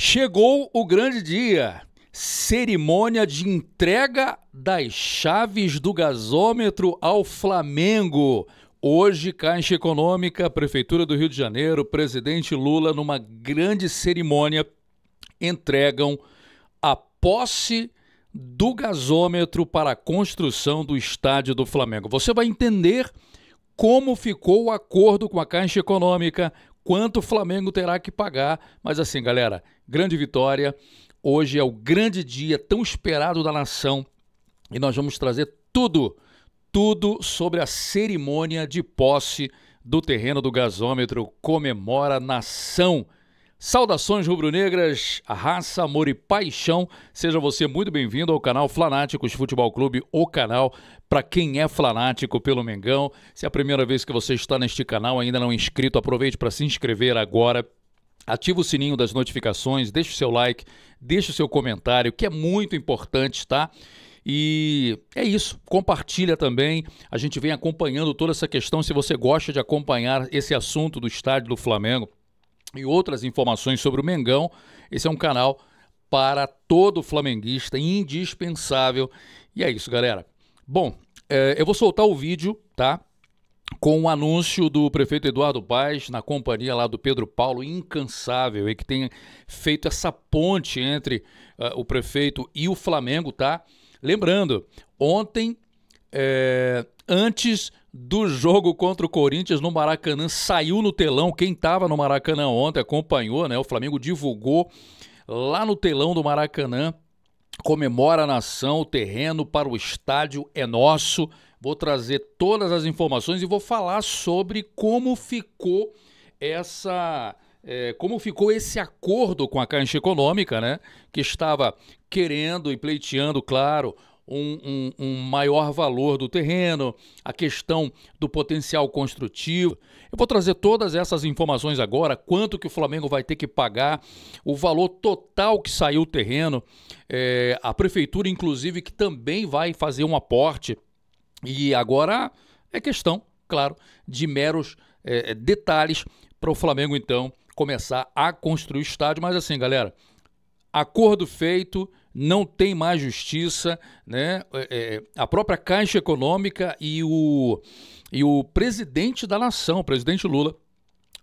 Chegou o grande dia. Cerimônia de entrega das chaves do gasômetro ao Flamengo. Hoje, Caixa Econômica, Prefeitura do Rio de Janeiro, presidente Lula, numa grande cerimônia, entregam a posse do gasômetro para a construção do estádio do Flamengo. Você vai entender como ficou o acordo com a Caixa Econômica, quanto o Flamengo terá que pagar. Mas assim, galera, grande vitória. Hoje é o grande dia tão esperado da nação e nós vamos trazer tudo, tudo sobre a cerimônia de posse do terreno do gasômetro Comemora Nação Saudações rubro-negras, raça, amor e paixão. Seja você muito bem-vindo ao canal Flanáticos Futebol Clube, o canal para quem é fanático pelo Mengão. Se é a primeira vez que você está neste canal ainda não é inscrito, aproveite para se inscrever agora. Ativa o sininho das notificações, deixa o seu like, deixa o seu comentário, que é muito importante, tá? E é isso. Compartilha também. A gente vem acompanhando toda essa questão. Se você gosta de acompanhar esse assunto do estádio do Flamengo, e outras informações sobre o Mengão. Esse é um canal para todo flamenguista, indispensável. E é isso, galera. Bom, é, eu vou soltar o vídeo, tá? Com o anúncio do prefeito Eduardo Paes, na companhia lá do Pedro Paulo, incansável, e que tem feito essa ponte entre uh, o prefeito e o Flamengo, tá? Lembrando, ontem é, antes do jogo contra o Corinthians no Maracanã, saiu no telão. Quem estava no Maracanã ontem acompanhou, né? O Flamengo divulgou lá no telão do Maracanã. Comemora a nação, o terreno para o estádio é nosso. Vou trazer todas as informações e vou falar sobre como ficou essa. É, como ficou esse acordo com a Caixa Econômica, né? Que estava querendo e pleiteando, claro, um, um, um maior valor do terreno, a questão do potencial construtivo. Eu vou trazer todas essas informações agora, quanto que o Flamengo vai ter que pagar, o valor total que saiu o terreno, é, a prefeitura, inclusive, que também vai fazer um aporte. E agora é questão, claro, de meros é, é detalhes para o Flamengo, então, começar a construir o estádio. Mas assim, galera, acordo feito, não tem mais justiça, né? É, é, a própria Caixa Econômica e o, e o presidente da nação, o presidente Lula,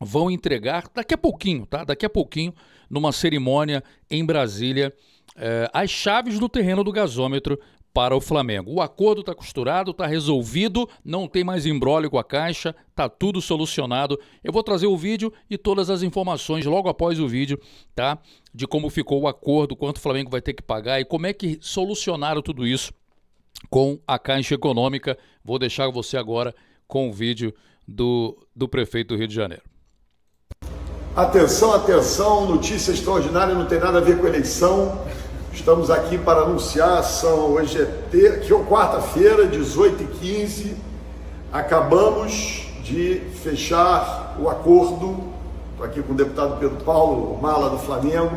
vão entregar daqui a pouquinho, tá? Daqui a pouquinho, numa cerimônia em Brasília, é, as chaves do terreno do gasômetro para o Flamengo. O acordo está costurado, está resolvido, não tem mais imbróglio com a Caixa, está tudo solucionado. Eu vou trazer o vídeo e todas as informações logo após o vídeo, tá? De como ficou o acordo, quanto o Flamengo vai ter que pagar e como é que solucionaram tudo isso com a Caixa Econômica. Vou deixar você agora com o vídeo do, do prefeito do Rio de Janeiro. Atenção, atenção, notícia extraordinária, não tem nada a ver com eleição Estamos aqui para anunciar a ação. Hoje é ter... É quarta-feira, 18h15. Acabamos de fechar o acordo. Estou aqui com o deputado Pedro Paulo, mala do Flamengo.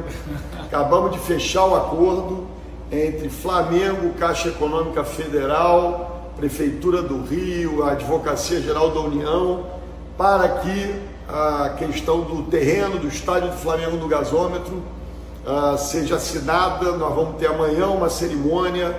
Acabamos de fechar o acordo entre Flamengo, Caixa Econômica Federal, Prefeitura do Rio, a Advocacia Geral da União, para que a questão do terreno do estádio do Flamengo do gasômetro uh, seja assinada. Nós vamos ter amanhã uma cerimônia.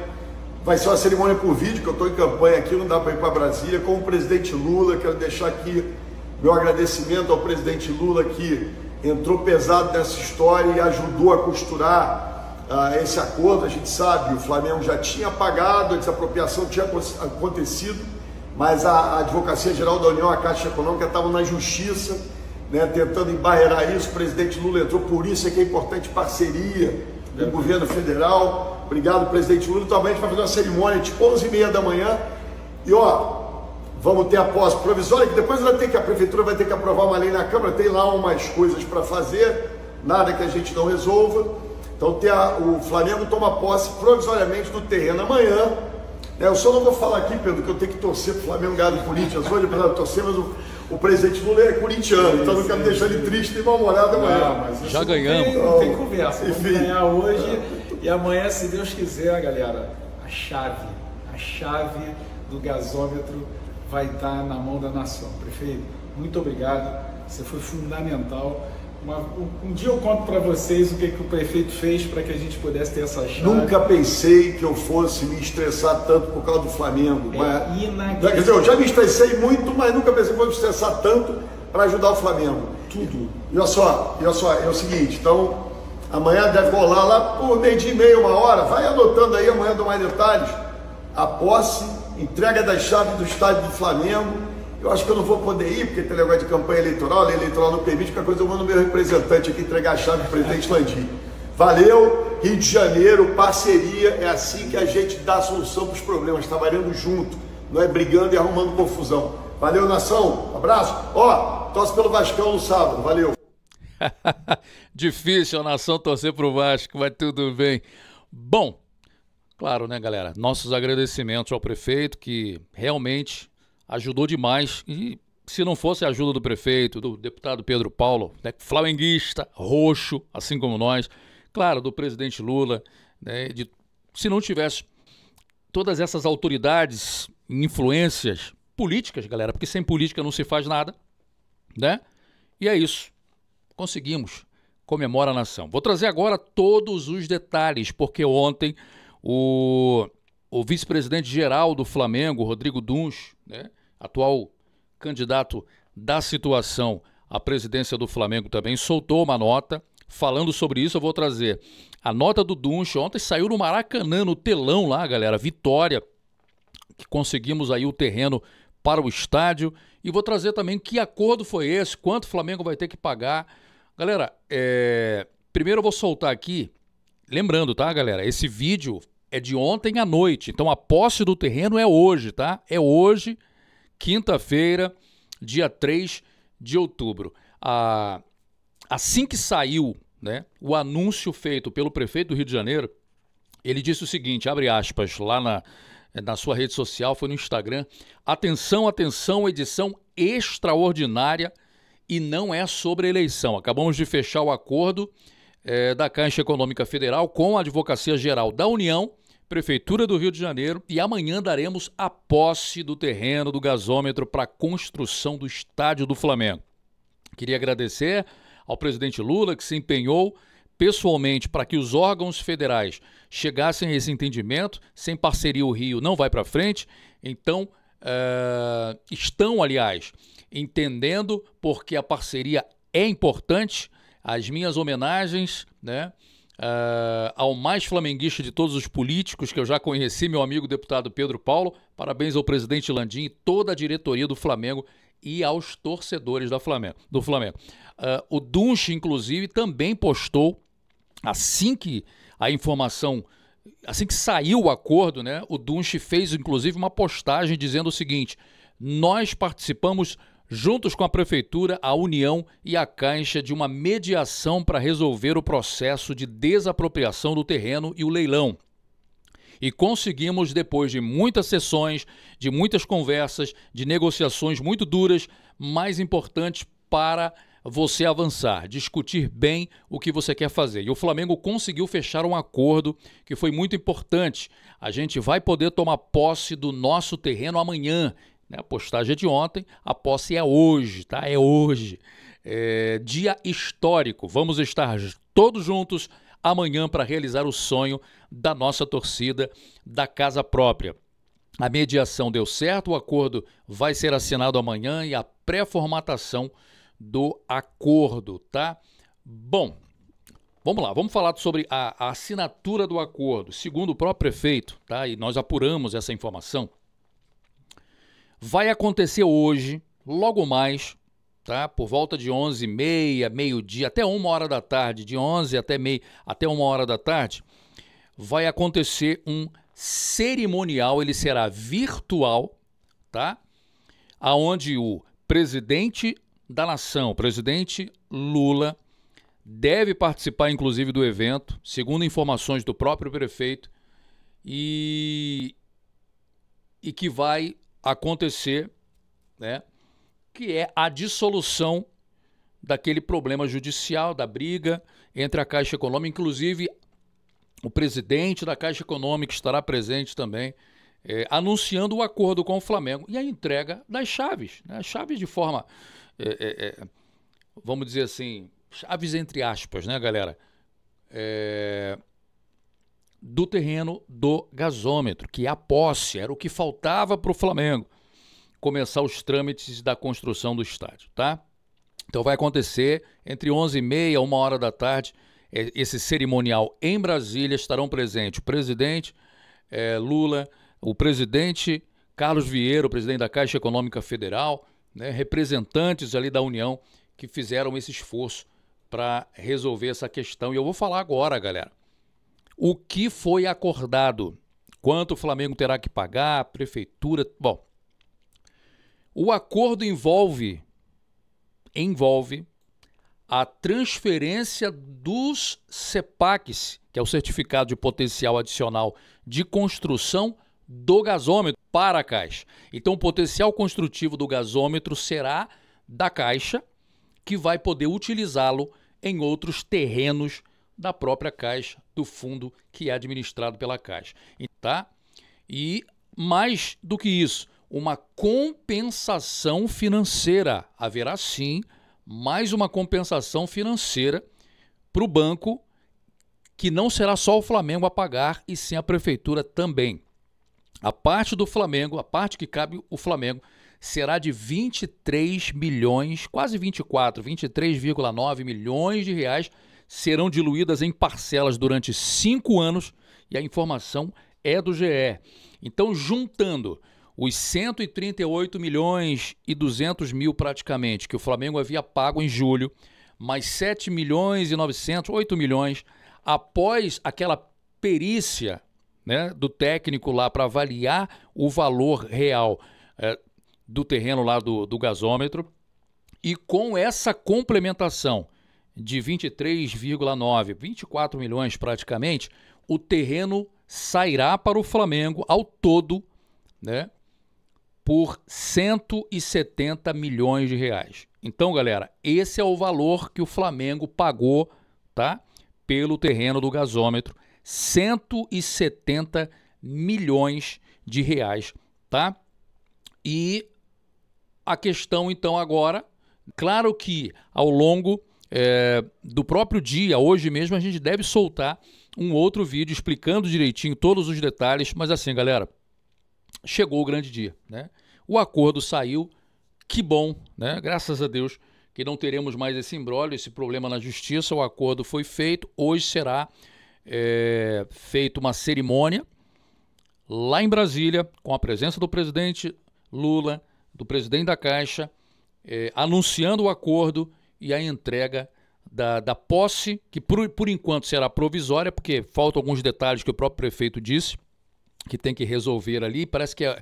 Vai ser uma cerimônia por vídeo, que eu estou em campanha aqui, não dá para ir para Brasília. Com o presidente Lula, quero deixar aqui meu agradecimento ao presidente Lula que entrou pesado nessa história e ajudou a costurar uh, esse acordo. A gente sabe, o Flamengo já tinha pagado, a desapropriação tinha acontecido, mas a, Advocacia Geral da União, a Caixa Econômica, estavam na justiça né, tentando embarrear isso, o presidente Lula entrou, por isso é que é importante parceria do governo federal. Obrigado, presidente Lula. Também a gente vai fazer uma cerimônia de 11h30 da manhã. E ó, vamos ter a posse provisória, que depois vai ter que, a prefeitura vai ter que aprovar uma lei na Câmara, tem lá umas coisas para fazer, nada que a gente não resolva. Então tem a, o Flamengo toma posse provisoriamente do terreno amanhã. Né? Eu só não vou falar aqui, Pedro, que eu tenho que torcer para o Flamengo ganhar do Corinthians hoje, apesar de torcer, mas o o presidente ler é corintiano, então não quero deixar ele triste e mal-humorado amanhã. Mas Já ganhamos. Não tem, tem conversa. Vamos ganhar hoje e amanhã, se Deus quiser, galera, a chave, a chave do gasômetro vai estar na mão da nação. Prefeito, muito obrigado. Você foi fundamental. Uma, um dia eu conto para vocês o que, que o prefeito fez para que a gente pudesse ter essa chave. Nunca pensei que eu fosse me estressar tanto por causa do Flamengo. É mas, inacreditável. Quer dizer, eu já me estressei muito, mas nunca pensei que eu me estressar tanto para ajudar o Flamengo. Tudo. E, olha só, e olha só, é o seguinte, então amanhã deve rolar lá por meio dia e meia, uma hora, vai anotando aí, amanhã dou mais detalhes. A posse, entrega das chaves do estádio do Flamengo eu acho que eu não vou poder ir, porque tem negócio de campanha eleitoral, lei eleitoral não permite, que a coisa eu mando meu representante aqui entregar a chave do presidente Landim. Valeu, Rio de Janeiro, parceria, é assim que a gente dá a solução para os problemas, trabalhando junto, não é brigando e arrumando confusão. Valeu, nação, abraço. Ó, torce pelo Vascão no sábado, valeu. Difícil a nação torcer para o Vasco, mas tudo bem. Bom, claro, né, galera? Nossos agradecimentos ao prefeito que realmente ajudou demais. E se não fosse a ajuda do prefeito, do deputado Pedro Paulo, né, flamenguista, roxo, assim como nós, claro, do presidente Lula, né, de, se não tivesse todas essas autoridades, influências políticas, galera, porque sem política não se faz nada, né? E é isso. Conseguimos. Comemora a nação. Vou trazer agora todos os detalhes, porque ontem o, o vice-presidente geral do Flamengo, Rodrigo Duns, né? atual candidato da situação à presidência do Flamengo também soltou uma nota falando sobre isso. Eu vou trazer a nota do Duncho. Ontem saiu no Maracanã, no telão lá, galera. Vitória, que conseguimos aí o terreno para o estádio. E vou trazer também que acordo foi esse, quanto o Flamengo vai ter que pagar. Galera, é... primeiro eu vou soltar aqui, lembrando, tá, galera? Esse vídeo é de ontem à noite, então a posse do terreno é hoje, tá? É hoje quinta-feira, dia 3 de outubro. Ah, assim que saiu né, o anúncio feito pelo prefeito do Rio de Janeiro, ele disse o seguinte, abre aspas, lá na, na sua rede social, foi no Instagram, atenção, atenção, edição extraordinária e não é sobre eleição. Acabamos de fechar o acordo é, da Caixa Econômica Federal com a Advocacia Geral da União Prefeitura do Rio de Janeiro e amanhã daremos a posse do terreno do gasômetro para a construção do estádio do Flamengo. Queria agradecer ao presidente Lula que se empenhou pessoalmente para que os órgãos federais chegassem a esse entendimento. Sem parceria, o Rio não vai para frente. Então, uh, estão, aliás, entendendo porque a parceria é importante. As minhas homenagens, né? Uh, ao mais flamenguista de todos os políticos que eu já conheci, meu amigo deputado Pedro Paulo. Parabéns ao presidente Landim e toda a diretoria do Flamengo e aos torcedores da Flamengo, do Flamengo. Uh, o Dunche, inclusive, também postou, assim que a informação, assim que saiu o acordo, né? O Dunche fez, inclusive, uma postagem dizendo o seguinte: nós participamos juntos com a Prefeitura, a União e a Caixa, de uma mediação para resolver o processo de desapropriação do terreno e o leilão. E conseguimos, depois de muitas sessões, de muitas conversas, de negociações muito duras, mais importantes para você avançar, discutir bem o que você quer fazer. E o Flamengo conseguiu fechar um acordo que foi muito importante. A gente vai poder tomar posse do nosso terreno amanhã, né? A postagem é de ontem, a posse é hoje, tá? É hoje. É dia histórico. Vamos estar todos juntos amanhã para realizar o sonho da nossa torcida da casa própria. A mediação deu certo, o acordo vai ser assinado amanhã e a pré-formatação do acordo, tá? Bom, vamos lá, vamos falar sobre a, a, assinatura do acordo. Segundo o próprio prefeito, tá? E nós apuramos essa informação vai acontecer hoje, logo mais, tá? Por volta de 11h30, meio-dia, até uma hora da tarde, de 11 até meia, até uma hora da tarde, vai acontecer um cerimonial, ele será virtual, tá? Aonde o presidente da nação, o presidente Lula, deve participar inclusive do evento, segundo informações do próprio prefeito, e e que vai acontecer, né, que é a dissolução daquele problema judicial, da briga entre a Caixa Econômica, inclusive o presidente da Caixa Econômica estará presente também, é, anunciando o acordo com o Flamengo e a entrega das chaves. Né? Chaves de forma, é, é, é, vamos dizer assim, chaves entre aspas, né, galera? É, do terreno do gasômetro, que é a posse, era o que faltava para o Flamengo começar os trâmites da construção do estádio, tá? Então vai acontecer entre 11h30 e 1 hora da tarde é, esse cerimonial em Brasília. Estarão presentes o presidente é, Lula, o presidente Carlos Vieira, o presidente da Caixa Econômica Federal, né, representantes ali da União que fizeram esse esforço para resolver essa questão. E eu vou falar agora, galera, o que foi acordado? Quanto o Flamengo terá que pagar? Prefeitura? Bom, o acordo envolve envolve a transferência dos CEPACs, que é o certificado de potencial adicional de construção do gasômetro para a caixa. Então o potencial construtivo do gasômetro será da caixa, que vai poder utilizá-lo em outros terrenos da própria Caixa, do fundo que é administrado pela Caixa. E, tá? E mais do que isso, uma compensação financeira. Haverá sim mais uma compensação financeira para o banco, que não será só o Flamengo a pagar, e sim a prefeitura também. A parte do Flamengo, a parte que cabe o Flamengo, será de 23 milhões, quase 24, 23,9 milhões de reais serão diluídas em parcelas durante cinco anos e a informação é do GE. Então, juntando os 138 milhões e 200 mil praticamente que o Flamengo havia pago em julho, mais 7 milhões e 900, 8 milhões, após aquela perícia né, do técnico lá para avaliar o valor real é, do terreno lá do, do gasômetro, e com essa complementação de 23,9, 24 milhões praticamente, o terreno sairá para o Flamengo ao todo, né? Por 170 milhões de reais. Então, galera, esse é o valor que o Flamengo pagou, tá? Pelo terreno do gasômetro, 170 milhões de reais, tá? E a questão então agora, claro que ao longo é, do próprio dia, hoje mesmo, a gente deve soltar um outro vídeo explicando direitinho todos os detalhes, mas assim, galera, chegou o grande dia, né? O acordo saiu, que bom, né? Graças a Deus que não teremos mais esse embrólio, esse problema na justiça, o acordo foi feito, hoje será é, feita uma cerimônia lá em Brasília, com a presença do presidente Lula, do presidente da Caixa, é, anunciando o acordo e a entrega da, da posse, que por, por enquanto será provisória, porque faltam alguns detalhes que o próprio prefeito disse, que tem que resolver ali. Parece que é,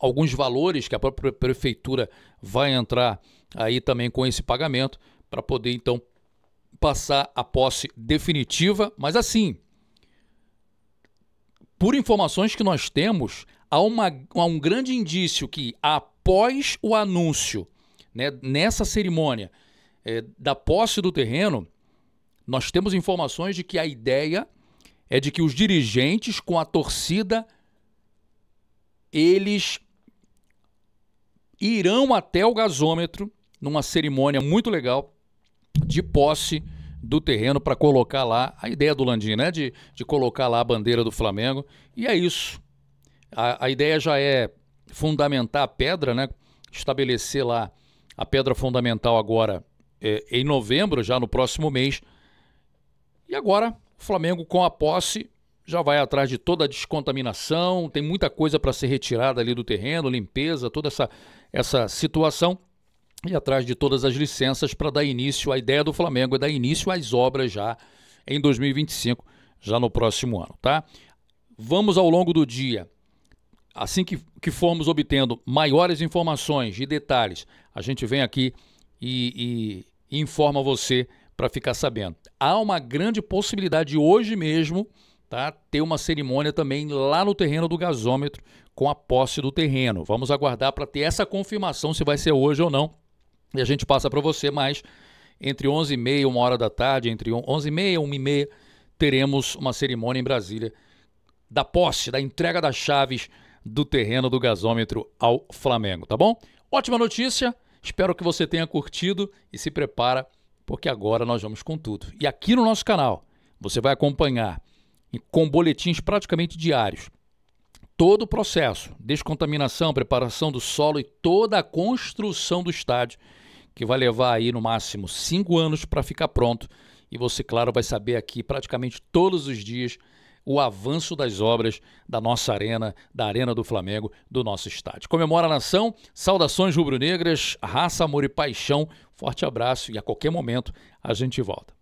alguns valores que a própria prefeitura vai entrar aí também com esse pagamento, para poder então passar a posse definitiva, mas assim, por informações que nós temos, há, uma, há um grande indício que após o anúncio né, nessa cerimônia é, da posse do terreno, nós temos informações de que a ideia é de que os dirigentes com a torcida eles irão até o gasômetro numa cerimônia muito legal de posse do terreno para colocar lá a ideia do Landim, né? De, de colocar lá a bandeira do Flamengo. E é isso. A, a ideia já é fundamentar a pedra, né? Estabelecer lá a pedra fundamental agora é, em novembro, já no próximo mês. E agora, o Flamengo com a posse já vai atrás de toda a descontaminação, tem muita coisa para ser retirada ali do terreno, limpeza, toda essa, essa situação. E atrás de todas as licenças para dar início, a ideia do Flamengo é dar início às obras já em 2025, já no próximo ano, tá? Vamos ao longo do dia, assim que, que formos obtendo maiores informações e detalhes, a gente vem aqui e, e informa você para ficar sabendo. Há uma grande possibilidade hoje mesmo tá, ter uma cerimônia também lá no terreno do gasômetro com a posse do terreno. Vamos aguardar para ter essa confirmação se vai ser hoje ou não. E a gente passa para você, mas entre 11h30 e 1 hora da tarde, entre 11h30 e 1h30, teremos uma cerimônia em Brasília da posse, da entrega das chaves do terreno do gasômetro ao Flamengo, tá bom? Ótima notícia! Espero que você tenha curtido e se prepara, porque agora nós vamos com tudo. E aqui no nosso canal, você vai acompanhar com boletins praticamente diários todo o processo, descontaminação, preparação do solo e toda a construção do estádio, que vai levar aí no máximo cinco anos para ficar pronto. E você, claro, vai saber aqui praticamente todos os dias o avanço das obras da nossa arena, da Arena do Flamengo, do nosso estádio. Comemora a nação, saudações rubro-negras, raça, amor e paixão. Forte abraço e a qualquer momento a gente volta.